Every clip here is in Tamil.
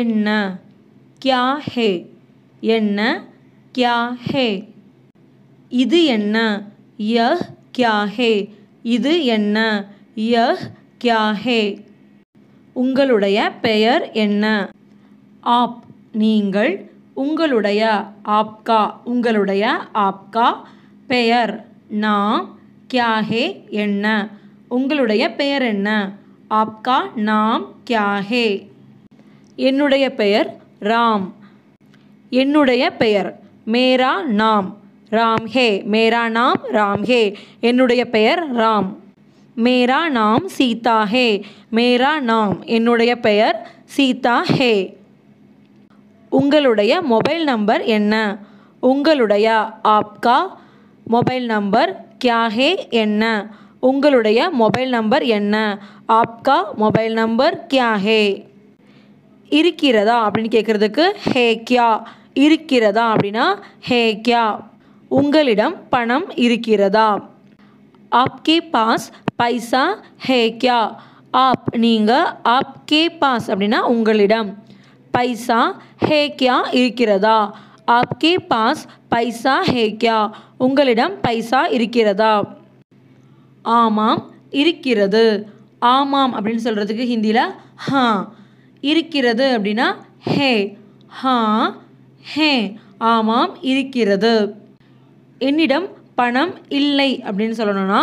என்ன கியா ஹே என்ன கியா ஹே இது என்ன யஹ் கியா ஹே இது என்ன யஹ் கியா ஹே உங்களுடைய பெயர் என்ன ஆப் நீங்கள் உங்களுடைய ஆப்கா உங்களுடைய ஆப்கா பெயர் நாம் கியா ஹே என்ன உங்களுடைய பெயர் என்ன ஆப்கா நாம் கியா ஹே என்னுடைய பெயர் ராம் என்னுடைய பெயர் மேரா நாம் ராம் ஹே மேரா நாம் ராம் ஹே என்னுடைய பெயர் ராம் மேரா நாம் சீதா ஹே மேரா நாம் என்னுடைய பெயர் சீதா ஹே உங்களுடைய மொபைல் நம்பர் என்ன உங்களுடைய ஆப்கா மொபைல் நம்பர் கியா என்ன உங்களுடைய மொபைல் நம்பர் என்ன ஆப்கா மொபைல் நம்பர் கியா ஹே இருக்கிறதா அப்படின்னு கேட்குறதுக்கு கியா இருக்கிறதா அப்படின்னா ஹே கியா உங்களிடம் பணம் இருக்கிறதா ஆப்கே பாஸ் பைசா கியா ஆப் நீங்கள் ஆப்கே பாஸ் அப்படின்னா உங்களிடம் பைசா ஹே கியா இருக்கிறதா ஆப்கே பாஸ் பைசா கியா உங்களிடம் பைசா இருக்கிறதா ஆமாம் இருக்கிறது ஆமாம் அப்படின்னு சொல்கிறதுக்கு ஹிந்தியில் ஹா இருக்கிறது அப்படின்னா ஹே ஹா ஹே ஆமாம் இருக்கிறது என்னிடம் பணம் இல்லை அப்படின்னு சொல்லணும்னா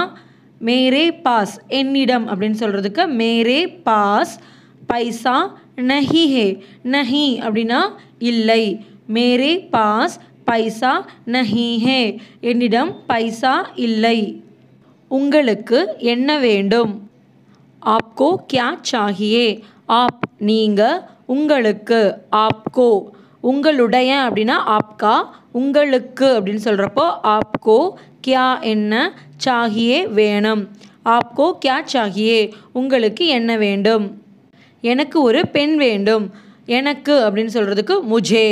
மேரே பாஸ் என்னிடம் அப்படின்னு சொல்கிறதுக்கு மேரே பாஸ் பைசா நஹி ஹே நஹி அப்படின்னா இல்லை மேரே பாஸ் பைசா நஹி ஹே என்னிடம் பைசா இல்லை உங்களுக்கு என்ன வேண்டும் ஆப்கோ கியா சாகியே ஆப் நீங்கள் உங்களுக்கு ஆப்கோ உங்களுடைய அப்படின்னா ஆப்கா உங்களுக்கு அப்படின்னு சொல்கிறப்போ ஆப்கோ கியா என்ன சாகியே வேணும் ஆப்கோ கியா சாகியே உங்களுக்கு என்ன வேண்டும் எனக்கு ஒரு பெண் வேண்டும் எனக்கு அப்படின்னு சொல்கிறதுக்கு முஜே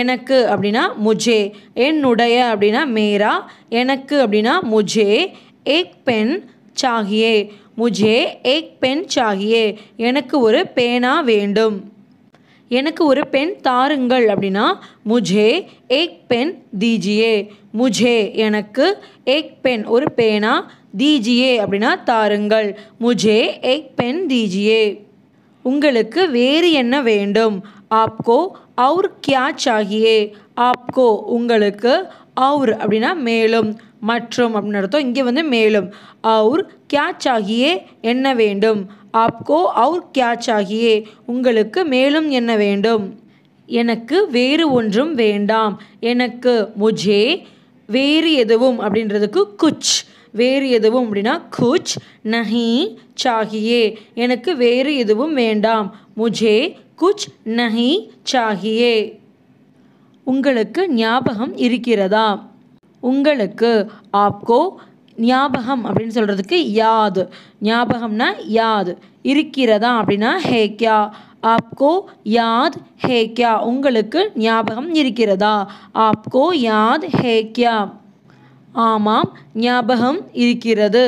எனக்கு அப்படின்னா முஜே என்னுடைய அப்படின்னா மேரா எனக்கு அப்படின்னா முஜே ஏக் பெண் சாகியே முஜே ஏக் பெண் சாகியே எனக்கு ஒரு பேனா வேண்டும் எனக்கு ஒரு பெண் தாருங்கள் அப்படின்னா முஜே ஏக் பெண் தீஜியே முஜே எனக்கு ஏக் பெண் ஒரு பேனா தீஜியே அப்படின்னா தாருங்கள் முஜே ஏக் பெண் தீஜியே உங்களுக்கு வேறு என்ன வேண்டும் ஆப்கோ அவுர் கியா சாகியே ஆப்கோ உங்களுக்கு அவுர் அப்படின்னா மேலும் மற்றும் அப்படின்னு அர்த்தம் இங்கே வந்து மேலும் அவுர் கேட்ச் ஆகியே என்ன வேண்டும் ஆப்கோ அவுர் கேட்ச் ஆகியே உங்களுக்கு மேலும் என்ன வேண்டும் எனக்கு வேறு ஒன்றும் வேண்டாம் எனக்கு முஜே வேறு எதுவும் அப்படின்றதுக்கு குச் வேறு எதுவும் அப்படின்னா குச் நஹி சாகியே எனக்கு வேறு எதுவும் வேண்டாம் முஜே குச் நஹி சாகியே உங்களுக்கு ஞாபகம் இருக்கிறதா உங்களுக்கு ஆப்கோ ஞாபகம் அப்படின்னு சொல்கிறதுக்கு யாது ஞாபகம்னா யாது இருக்கிறதா அப்படின்னா ஹே கியா ஆப்கோ யாத் ஹே கியா உங்களுக்கு ஞாபகம் இருக்கிறதா ஆப்கோ யாத் ஹே கியா ஆமாம் ஞாபகம் இருக்கிறது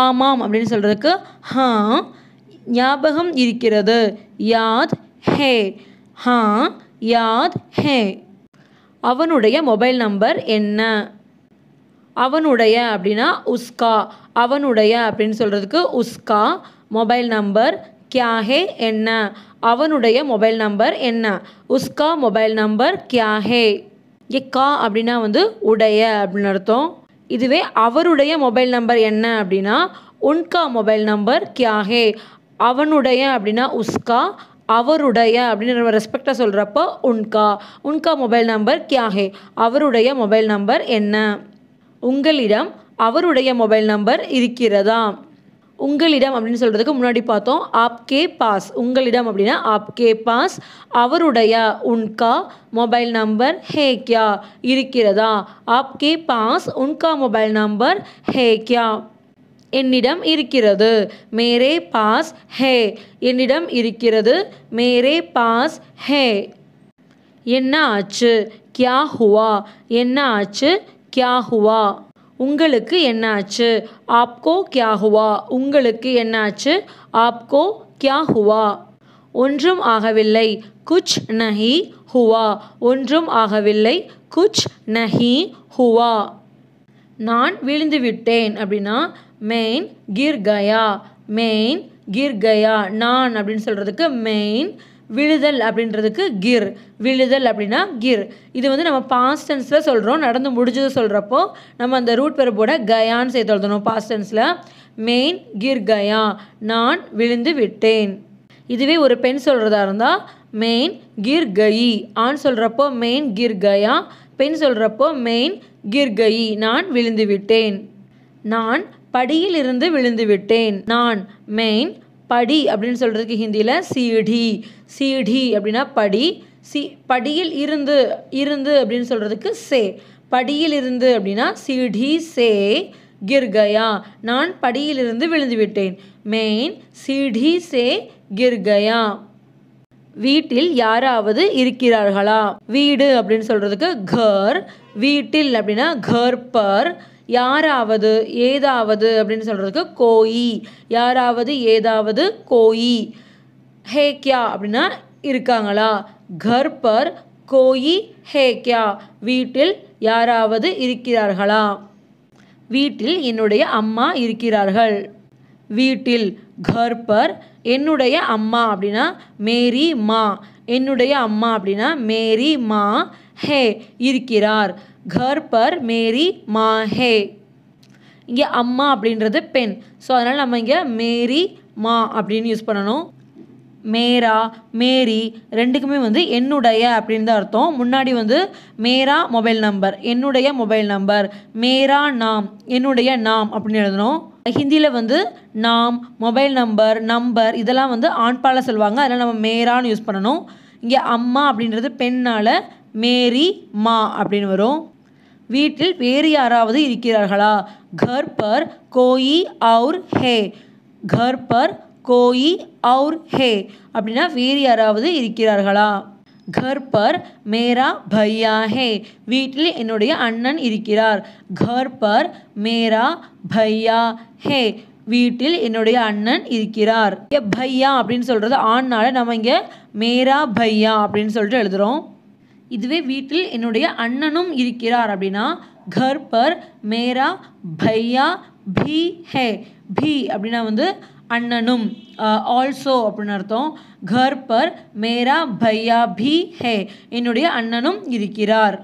ஆமாம் அப்படின்னு சொல்கிறதுக்கு ஹா ஞாபகம் இருக்கிறது யாத் ஹே ஹா யாத் ஹே அவனுடைய மொபைல் நம்பர் என்ன அவனுடைய அப்படின்னா உஸ்கா அவனுடைய அப்படின்னு சொல்கிறதுக்கு உஸ்கா மொபைல் நம்பர் கியாஹே என்ன அவனுடைய மொபைல் நம்பர் என்ன உஸ்கா மொபைல் நம்பர் கியாஹே எக்கா அப்படின்னா வந்து உடைய அப்படின்னு அர்த்தம் இதுவே அவருடைய மொபைல் நம்பர் என்ன அப்படின்னா உன்கா மொபைல் நம்பர் கியாஹே அவனுடைய அப்படின்னா உஸ்கா அவருடைய அப்படின்னு நம்ம ரெஸ்பெக்டாக சொல்கிறப்போ உன்கா உன்கா மொபைல் நம்பர் கியாகே அவருடைய மொபைல் நம்பர் என்ன உங்களிடம் அவருடைய மொபைல் நம்பர் இருக்கிறதா உங்களிடம் அப்படின்னு சொல்கிறதுக்கு முன்னாடி பார்த்தோம் ஆப்கே பாஸ் உங்களிடம் அப்படின்னா ஆப்கே பாஸ் அவருடைய உன்கா மொபைல் நம்பர் ஹே கியா இருக்கிறதா ஆப்கே பாஸ் உன்கா மொபைல் நம்பர் ஹே கியா என்னிடம் இருக்கிறது மேரே பாஸ் ஹே என்னிடம் இருக்கிறது மேரே பாஸ் ஹே என்ன ஆச்சு கியா ஹுவா என்ன ஆச்சு கியா ஹுவா உங்களுக்கு என்னாச்சு ஆப்கோ கியா ஹுவா உங்களுக்கு என்னாச்சு ஆப்கோ கியா ஹுவா ஒன்றும் ஆகவில்லை குச் நஹி ஹுவா ஒன்றும் ஆகவில்லை குச் நஹி ஹுவா நான் விழுந்து விட்டேன் அப்படின்னா மெயின் கிர்கயா மெயின் கிர்கயா நான் அப்படின்னு சொல்கிறதுக்கு மெயின் விழுதல் அப்படின்றதுக்கு கிர் விழுதல் அப்படின்னா கிர் இது வந்து நம்ம பாஸ்ட் டென்ஸில் சொல்கிறோம் நடந்து முடிஞ்சது சொல்கிறப்போ நம்ம அந்த ரூட் பெருப்போட கயான்னு சேர்த்து எழுதணும் பாஸ்ட் டென்ஸில் மெயின் கிர் கயா நான் விழுந்து விட்டேன் இதுவே ஒரு பெண் சொல்கிறதா இருந்தால் மெயின் கிர் கயி ஆண் சொல்கிறப்போ மெயின் கிர் கயா பெண் சொல்கிறப்போ மெயின் கிர் கயி நான் விழுந்து விட்டேன் நான் படியில் இருந்து விழுந்து விட்டேன் நான் மெயின் படி அப்படின்னு சொல்கிறதுக்கு ஹிந்தியில் சீடி சீடி அப்படின்னா படி சி படியில் இருந்து இருந்து அப்படின்னு சொல்கிறதுக்கு சே படியில் இருந்து அப்படின்னா சீடி சே கிர்கயா நான் படியிலிருந்து விழுந்து விட்டேன் மெயின் சீடி சே கிர்கயா வீட்டில் யாராவது இருக்கிறார்களா வீடு அப்படின்னு சொல்கிறதுக்கு கர் வீட்டில் அப்படின்னா கர்பர் பர் யாராவது ஏதாவது அப்படின்னு சொல்கிறதுக்கு கோயி யாராவது ஏதாவது கோயி ஹே கியா அப்படின்னா இருக்காங்களா கர்பர் கோயி ஹே கியா வீட்டில் யாராவது இருக்கிறார்களா வீட்டில் என்னுடைய அம்மா இருக்கிறார்கள் வீட்டில் கர்பர் என்னுடைய அம்மா அப்படின்னா மேரி மா என்னுடைய அம்மா அப்படின்னா மேரி மா ஹே இருக்கிறார் கர் பர் மேரி ஹே இங்கே அம்மா அப்படின்றது பெண் ஸோ அதனால் நம்ம இங்கே மேரி மா அப்படின்னு யூஸ் பண்ணணும் மேரா மேரி ரெண்டுக்குமே வந்து என்னுடைய அப்படின்னு தான் அர்த்தம் முன்னாடி வந்து மேரா மொபைல் நம்பர் என்னுடைய மொபைல் நம்பர் மேரா நாம் என்னுடைய நாம் அப்படின்னு எழுதணும் ஹிந்தியில் வந்து நாம் மொபைல் நம்பர் நம்பர் இதெல்லாம் வந்து ஆண்பால சொல்லுவாங்க அதெல்லாம் நம்ம மேரான்னு யூஸ் பண்ணணும் இங்கே அம்மா அப்படின்றது பெண்ணால் மேரி மா அப்படின்னு வரும் வீட்டில் வேறு யாராவது இருக்கிறார்களா கர் பர் கோயி அவுர் ஹே கர் பர் கோயி அவுர் ஹே அப்படின்னா வேறு யாராவது இருக்கிறார்களா கர் பர் மேரா பையா ஹே வீட்டில் என்னுடைய அண்ணன் இருக்கிறார் கர் பர் மேரா பையா ஹே வீட்டில் என்னுடைய அண்ணன் இருக்கிறார் பையா அப்படின்னு சொல்கிறது ஆண்னால நம்ம இங்கே மேரா பையா அப்படின்னு சொல்லிட்டு எழுதுகிறோம் இதுவே வீட்டில் என்னுடைய அண்ணனும் இருக்கிறார் அப்படின்னா கர் பர் மேரா பையா பி ஹே பி அப்படின்னா வந்து அண்ணனும் ஆல்சோ அப்படின்னு அர்த்தம் கர் பர் மேரா பையா பி ஹே என்னுடைய அண்ணனும் இருக்கிறார்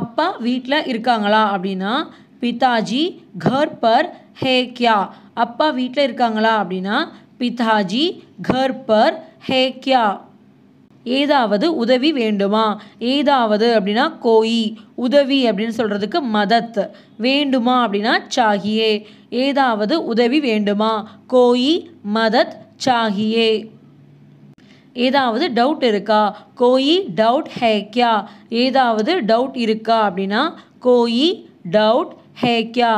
அப்பா வீட்டில் இருக்காங்களா அப்படின்னா பிதாஜி கர் பர் ஹே கியா அப்பா வீட்டில் இருக்காங்களா அப்படின்னா பிதாஜி கர் பர் ஹே கியா ஏதாவது உதவி வேண்டுமா ஏதாவது அப்படின்னா கோயி உதவி அப்படின்னு சொல்கிறதுக்கு மதத் வேண்டுமா அப்படின்னா சாகியே ஏதாவது உதவி வேண்டுமா கோயி மதத் சாகியே ஏதாவது டவுட் இருக்கா கோயி டவுட் ஹேக்யா ஏதாவது டவுட் இருக்கா அப்படின்னா கோயி டவுட் ஹேக்யா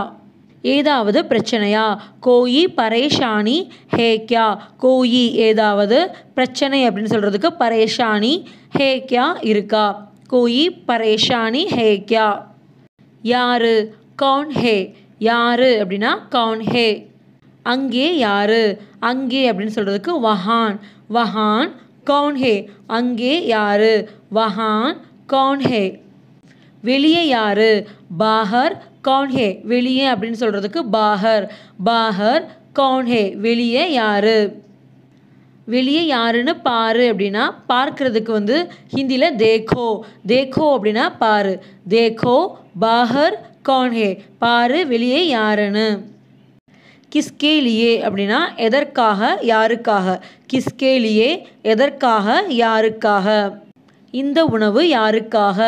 ஏதாவது பிரச்சனையா கோயி பரேஷானி ஹேக்யா கோயி ஏதாவது பிரச்சனை அப்படின்னு சொல்கிறதுக்கு பரேஷானி ஹேக்யா இருக்கா கோயி பரேஷானி ஹேக்யா யாரு கவுன் ஹே யாரு அப்படின்னா கவுன் ஹே அங்கே யாரு அங்கே அப்படின்னு சொல்கிறதுக்கு வஹான் வஹான் கவுன் ஹே அங்கே யாரு வஹான் கவுன் ஹே வெளியே யாரு பாகர் கான்ஹே வெளியே அப்படின்னு சொல்கிறதுக்கு பாஹர் பாஹர் கான்ஹே வெளியே யார் வெளியே யாருன்னு பாரு அப்படின்னா பார்க்கறதுக்கு வந்து ஹிந்தியில் தேக்கோ தேக்கோ அப்படின்னா பாரு தேகோ பாஹர் கான்ஹே பாரு வெளியே யாருன்னு கிஸ்கேலியே அப்படின்னா எதற்காக யாருக்காக கிஸ்கேலியே எதற்காக யாருக்காக இந்த உணவு யாருக்காக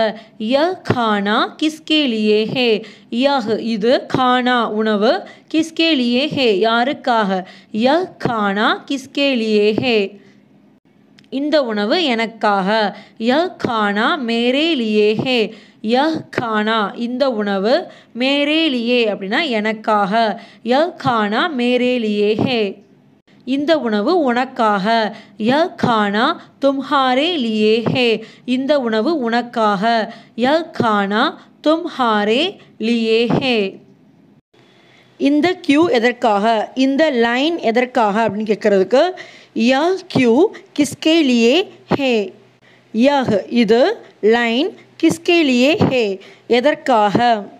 ய கானா கிஸ்கேலியே ஹே யஹ் இது கானா உணவு கிஸ்கேலியே ஹே யாருக்காக ய கானா கிஸ்கேலியே ஹே இந்த உணவு எனக்காக ய கானா மேரேலியே ஹே ய கானா இந்த உணவு மேரேலியே அப்படின்னா எனக்காக ய கானா மேரேலியே ஹே இந்த உணவு உனக்காக ய கானா தும்ஹாரே லியே ஹே இந்த உணவு உனக்காக ய கானா தும்ஹாரே லியே ஹே இந்த கியூ எதற்காக இந்த லைன் எதற்காக அப்படின்னு கேட்குறதுக்கு ய கியூ கிஸ்கே லியே ஹே யஹ் இது லைன் கிஸ்கே லியே ஹே எதற்காக